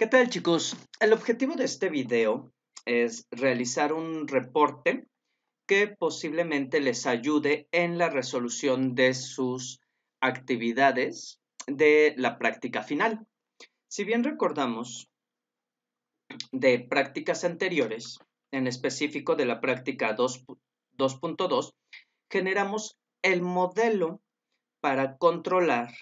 ¿Qué tal chicos? El objetivo de este video es realizar un reporte que posiblemente les ayude en la resolución de sus actividades de la práctica final. Si bien recordamos de prácticas anteriores, en específico de la práctica 2.2, generamos el modelo para controlar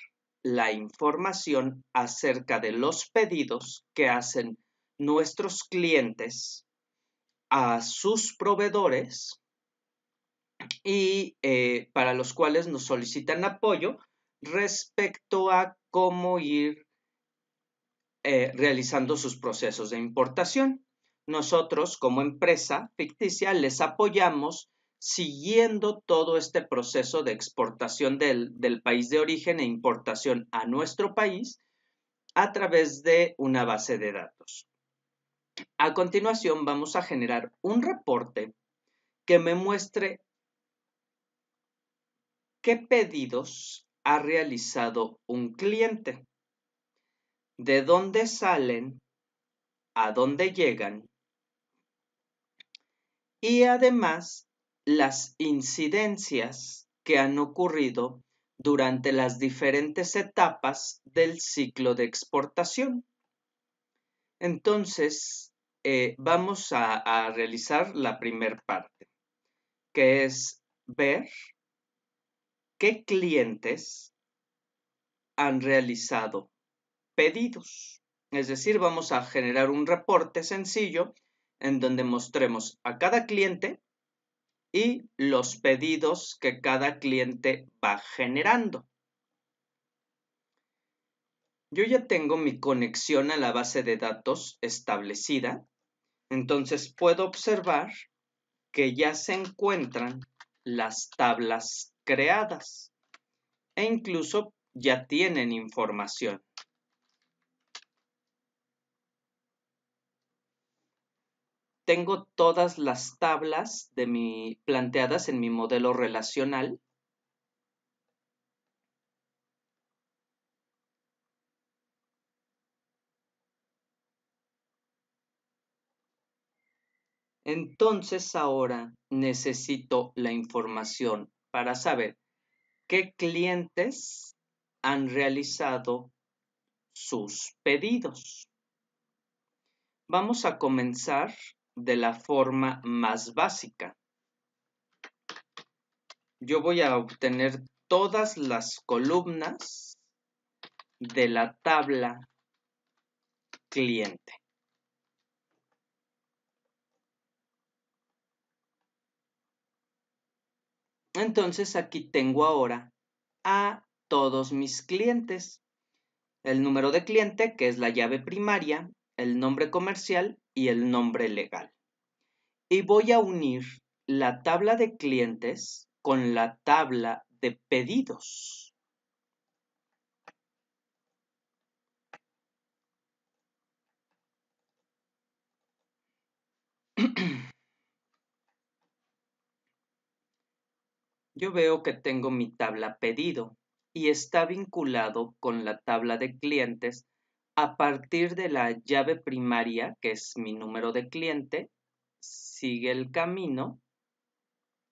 la información acerca de los pedidos que hacen nuestros clientes a sus proveedores y eh, para los cuales nos solicitan apoyo respecto a cómo ir eh, realizando sus procesos de importación. Nosotros como empresa ficticia les apoyamos siguiendo todo este proceso de exportación del, país de origen e importación a nuestro país a través de una base de datos. A continuación vamos a generar un reporte que me muestre qué pedidos ha realizado un cliente, de dónde salen, a dónde llegan y además las incidencias que han ocurrido durante las diferentes etapas del ciclo de exportación. Entonces, eh, vamos a, a realizar la primera parte, que es ver qué clientes han realizado pedidos. Es decir, vamos a generar un reporte sencillo en donde mostremos a cada cliente y los pedidos que cada cliente va generando. Yo ya tengo mi conexión a la base de datos establecida, entonces puedo observar que ya se encuentran las tablas creadas e incluso ya tienen información. tengo todas las tablas de mi, planteadas en mi modelo relacional. Entonces ahora necesito la información para saber qué clientes han realizado sus pedidos. Vamos a comenzar de la forma más básica. Yo voy a obtener todas las columnas de la tabla cliente. Entonces aquí tengo ahora a todos mis clientes. El número de cliente, que es la llave primaria, el nombre comercial y el nombre legal. Y voy a unir la tabla de clientes con la tabla de pedidos. Yo veo que tengo mi tabla pedido y está vinculado con la tabla de clientes a partir de la llave primaria, que es mi número de cliente, sigue el camino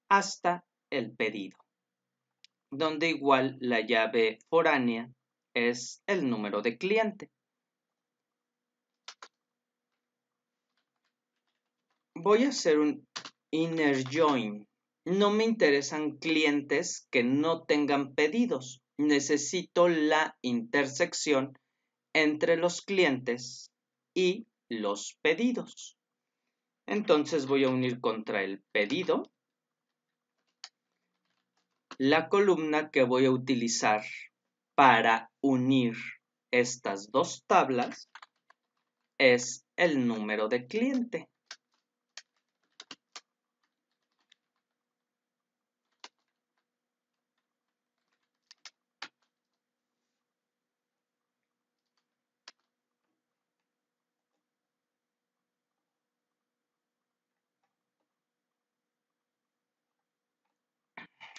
hasta el pedido, donde igual la llave foránea es el número de cliente. Voy a hacer un inner join. No me interesan clientes que no tengan pedidos. Necesito la intersección entre los clientes y los pedidos. Entonces voy a unir contra el pedido la columna que voy a utilizar para unir estas dos tablas es el número de cliente.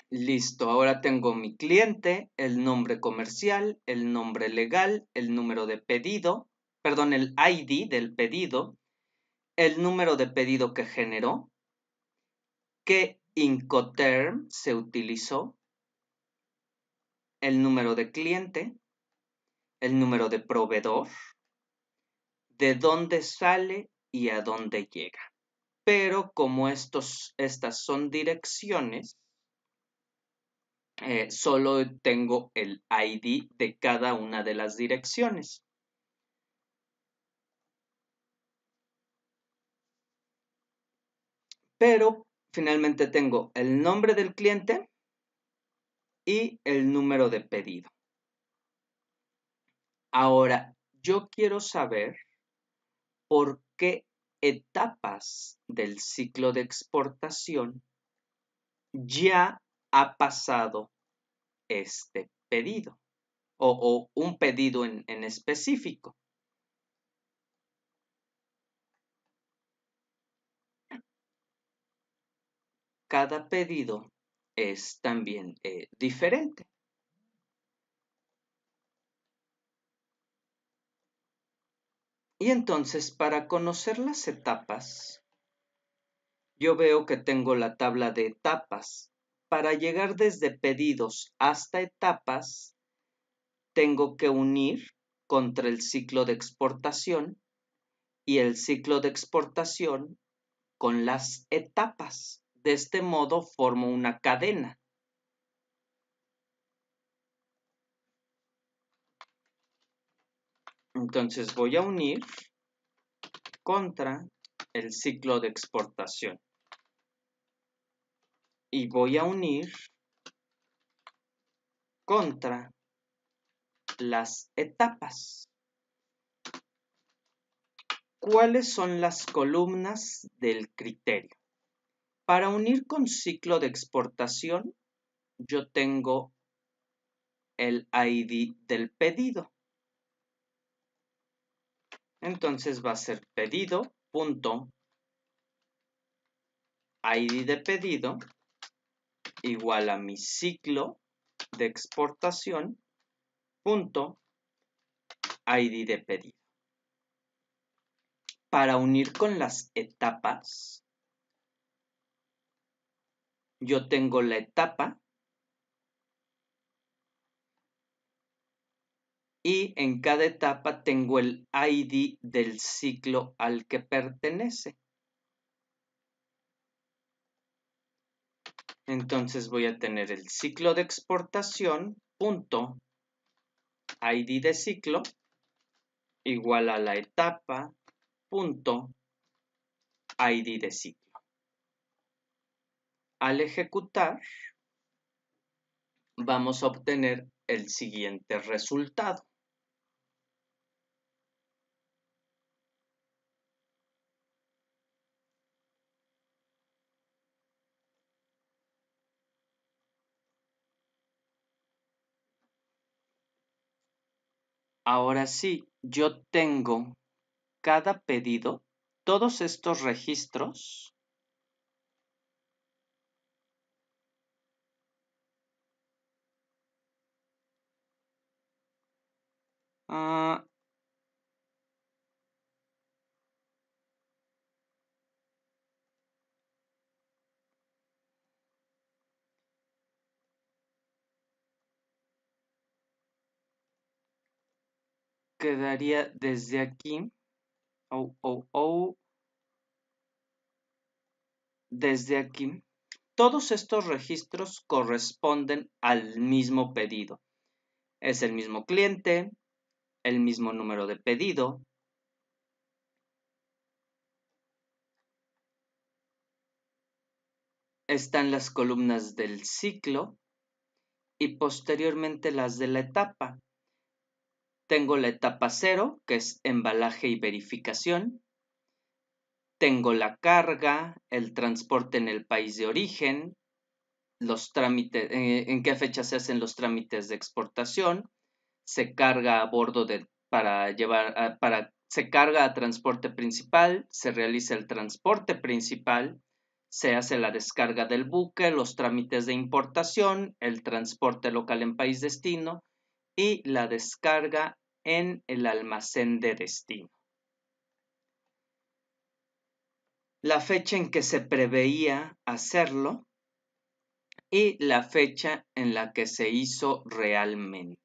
Listo, ahora tengo mi cliente, el nombre comercial, el nombre legal, el número de pedido, perdón, el ID del pedido, el número de pedido que generó, qué Incoterm se utilizó, el número de cliente, el número de proveedor, de dónde sale y a dónde llega. Pero como estos, estas son direcciones, eh, solo tengo el ID de cada una de las direcciones. Pero finalmente tengo el nombre del cliente y el número de pedido. Ahora, yo quiero saber por qué etapas del ciclo de exportación ya ha pasado este pedido o, un pedido en, específico. Cada pedido es también eh, diferente. Y entonces, para conocer las etapas, yo veo que tengo la tabla de etapas para llegar desde pedidos hasta etapas, tengo que unir contra el ciclo de exportación y el ciclo de exportación con las etapas. De este modo formo una cadena. Entonces voy a unir contra el ciclo de exportación y voy a unir contra las etapas. ¿Cuáles son las columnas del criterio? Para unir con ciclo de exportación, yo tengo el ID del pedido. Entonces va a ser pedido ID de pedido igual a mi ciclo de exportación punto ID de pedido. Para unir con las etapas, yo tengo la etapa y en cada etapa tengo el ID del ciclo al que pertenece. Entonces voy a tener el ciclo de exportación punto ID de ciclo igual a la etapa punto ID de ciclo. Al ejecutar, vamos a obtener el siguiente resultado. Ahora sí, yo tengo cada pedido, todos estos registros. Ah, quedaría desde aquí, desde aquí. Todos estos registros corresponden al mismo pedido. Es el mismo cliente, el mismo número de pedido, están las columnas del ciclo y posteriormente las de la etapa. Tengo la etapa cero, que es embalaje y verificación. Tengo la carga, el transporte en el país de origen, los trámites, eh, en qué fecha se hacen los trámites de exportación, se carga a bordo para llevar, para, se carga a transporte principal, se realiza el transporte principal, se hace la descarga del buque, los trámites de importación, el transporte local en país destino, y la descarga en el almacén de destino. La fecha en que se preveía hacerlo y la fecha en la que se hizo realmente.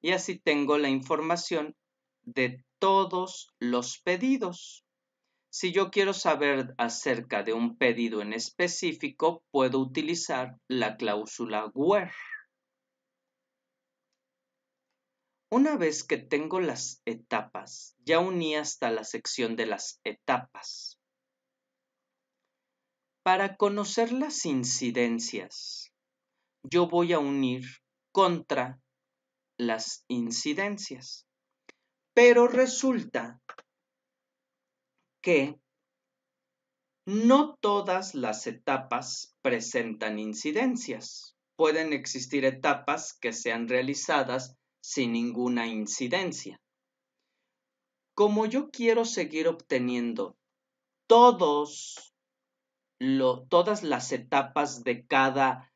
Y así tengo la información de todos los pedidos. Si yo quiero saber acerca de un pedido en específico, puedo utilizar la cláusula where. Una vez que tengo las etapas, ya uní hasta la sección de las etapas. Para conocer las incidencias, yo voy a unir contra las incidencias. Pero resulta que no todas las etapas presentan incidencias. Pueden existir etapas que sean realizadas sin ninguna incidencia. Como yo quiero seguir obteniendo todos todas las etapas de cada,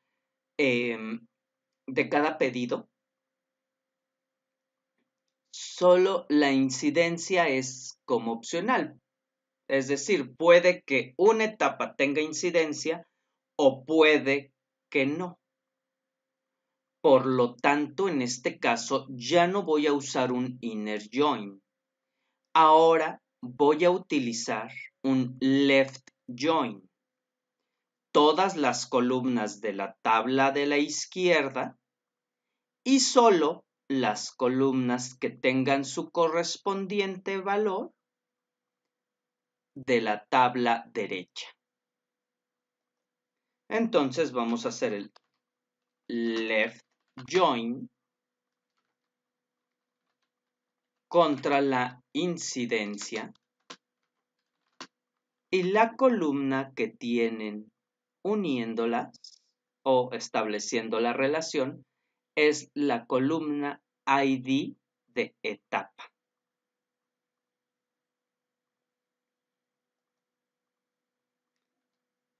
em, de cada pedido, solo la incidencia es como opcional. Es decir, puede que una etapa tenga incidencia o puede que no. Por lo tanto, en este caso ya no voy a usar un inner join. Ahora voy a utilizar un left join. Todas las columnas de la tabla de la izquierda y solo las columnas que tengan su correspondiente valor de la tabla derecha. Entonces vamos a hacer el left join contra la incidencia y la columna que tienen uniéndolas o estableciendo la relación es la columna ID de etapa.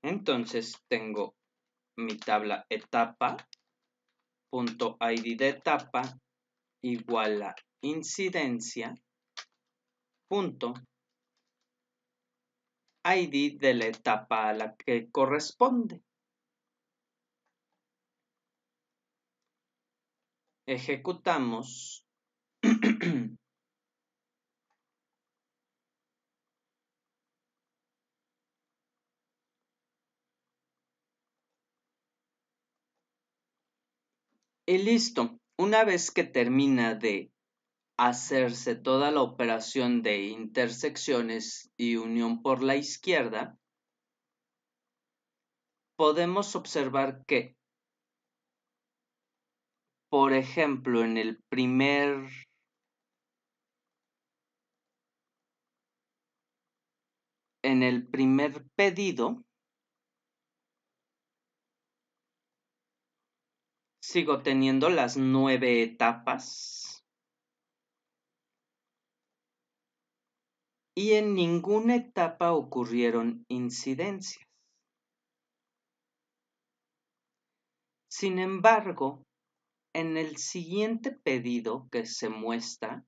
Entonces tengo mi tabla etapa punto ID de etapa igual a incidencia punto ID de la etapa a la que corresponde. Ejecutamos Y listo. Una vez que termina de hacerse toda la operación de intersecciones y unión por la izquierda, podemos observar que, por ejemplo, en el primer en el primer pedido Sigo teniendo las nueve etapas. Y en ninguna etapa ocurrieron incidencias. Sin embargo, en el siguiente pedido que se muestra,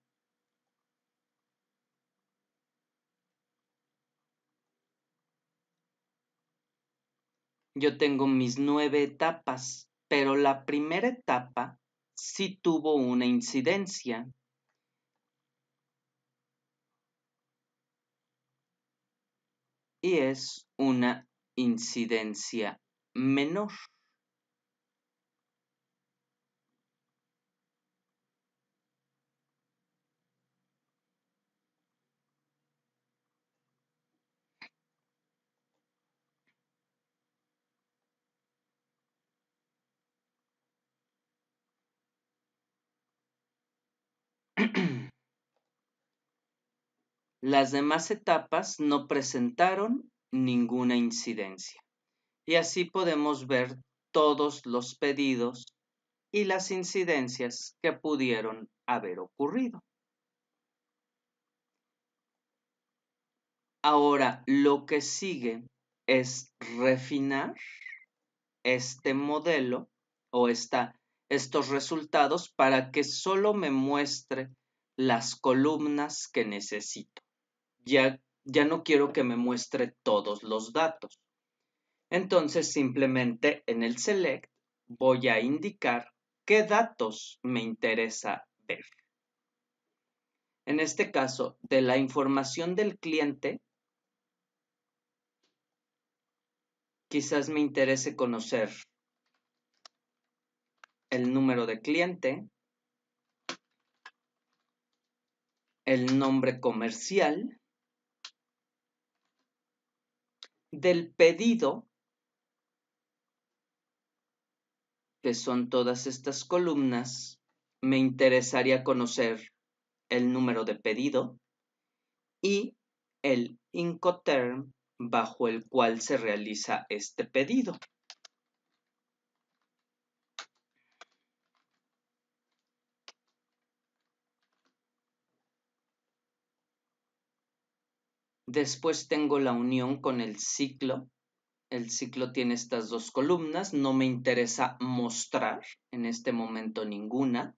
yo tengo mis nueve etapas pero la primera etapa sí tuvo una incidencia. Y es una incidencia menor. Las demás etapas no presentaron ninguna incidencia. Y así podemos ver todos los pedidos y las incidencias que pudieron haber ocurrido. Ahora, lo que sigue es refinar este modelo o esta estos resultados para que solo me muestre las columnas que necesito. Ya, ya no quiero que me muestre todos los datos. Entonces simplemente en el select voy a indicar qué datos me interesa ver. En este caso, de la información del cliente, quizás me interese conocer el número de cliente, el nombre comercial, del pedido, que son todas estas columnas, me interesaría conocer el número de pedido y el Incoterm bajo el cual se realiza este pedido. Después tengo la unión con el ciclo. El ciclo tiene estas dos columnas. No me interesa mostrar en este momento ninguna.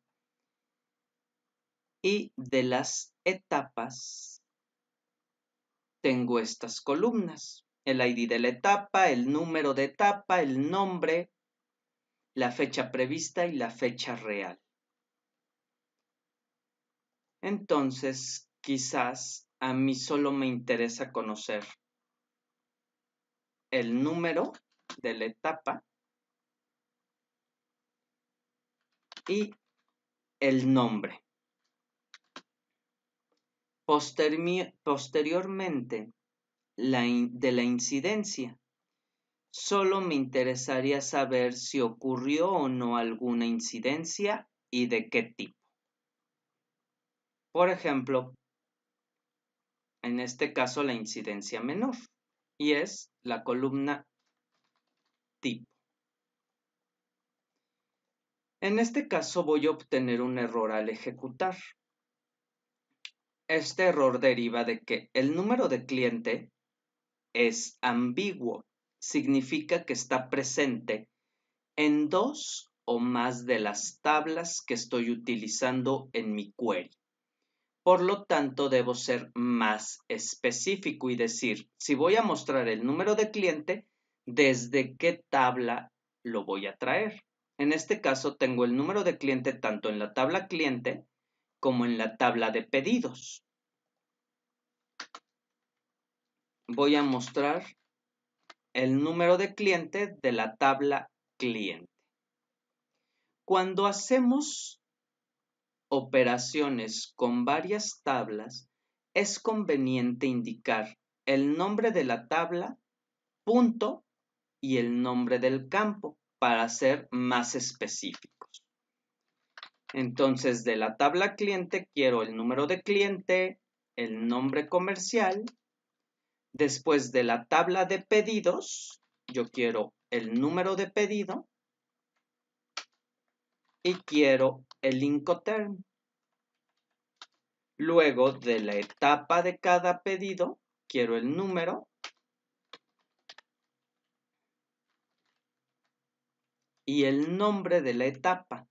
Y de las etapas tengo estas columnas. El ID de la etapa, el número de etapa, el nombre, la fecha prevista y la fecha real. Entonces, quizás a mí solo me interesa conocer el número de la etapa y el nombre. posteriormente, de la incidencia, solo me interesaría saber si ocurrió o no alguna incidencia y de qué tipo. Por ejemplo, en este caso la incidencia menor, y es la columna tipo. En este caso voy a obtener un error al ejecutar. Este error deriva de que el número de cliente es ambiguo, significa que está presente en dos o más de las tablas que estoy utilizando en mi query. Por lo tanto, debo ser más específico y decir, si voy a mostrar el número de cliente, ¿desde qué tabla lo voy a traer? En este caso, tengo el número de cliente tanto en la tabla cliente como en la tabla de pedidos. Voy a mostrar el número de cliente de la tabla cliente. Cuando hacemos operaciones con varias tablas, es conveniente indicar el nombre de la tabla, punto y el nombre del campo para ser más específicos. Entonces, de la tabla cliente quiero el número de cliente, el nombre comercial. Después de la tabla de pedidos, yo quiero el número de pedido y quiero el Incoterm. Luego de la etapa de cada pedido, quiero el número y el nombre de la etapa.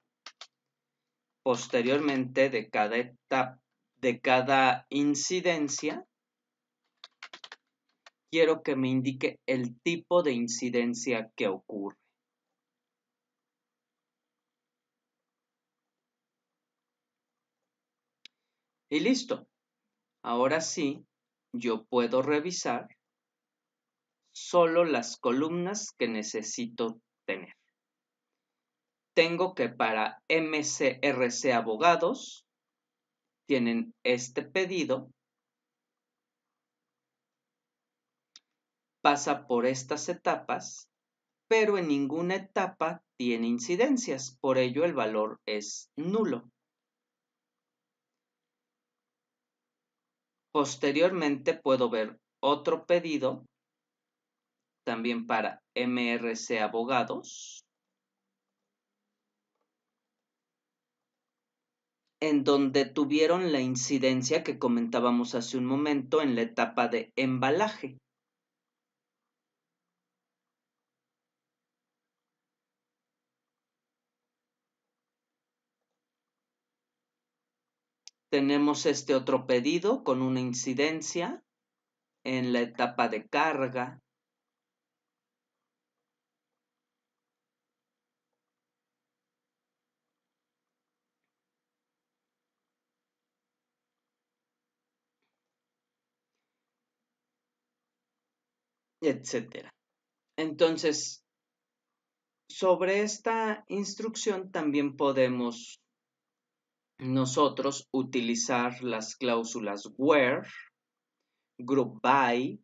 Posteriormente de cada etapa, de cada incidencia, quiero que me indique el tipo de incidencia que ocurre. Y listo. Ahora sí, yo puedo revisar solo las columnas que necesito tener. Tengo que para MCRC Abogados tienen este pedido, pasa por estas etapas, pero en ninguna etapa tiene incidencias, por ello el valor es nulo. Posteriormente puedo ver otro pedido también para MRC Abogados, en donde tuvieron la incidencia que comentábamos hace un momento en la etapa de embalaje. Tenemos este otro pedido con una incidencia en la etapa de carga. etcétera. Entonces, sobre esta instrucción también podemos nosotros utilizar las cláusulas where, group by,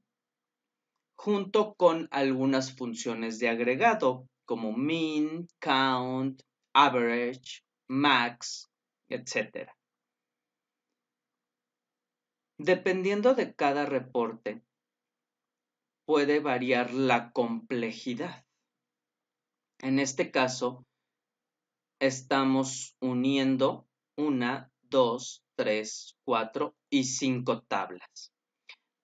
junto con algunas funciones de agregado como mean, count, average, max, etc. Dependiendo de cada reporte, puede variar la complejidad. En este caso, estamos uniendo una, dos, tres, cuatro y cinco tablas.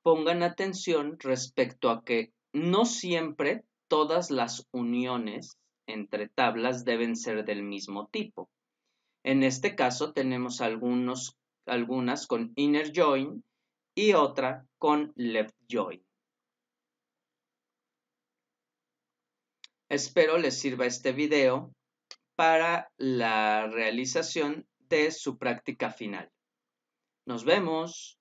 Pongan atención respecto a que no siempre todas las uniones entre tablas deben ser del mismo tipo. En este caso tenemos algunos, algunas con inner join y otra con left join. Espero les sirva este video para la realización es su práctica final. Nos vemos.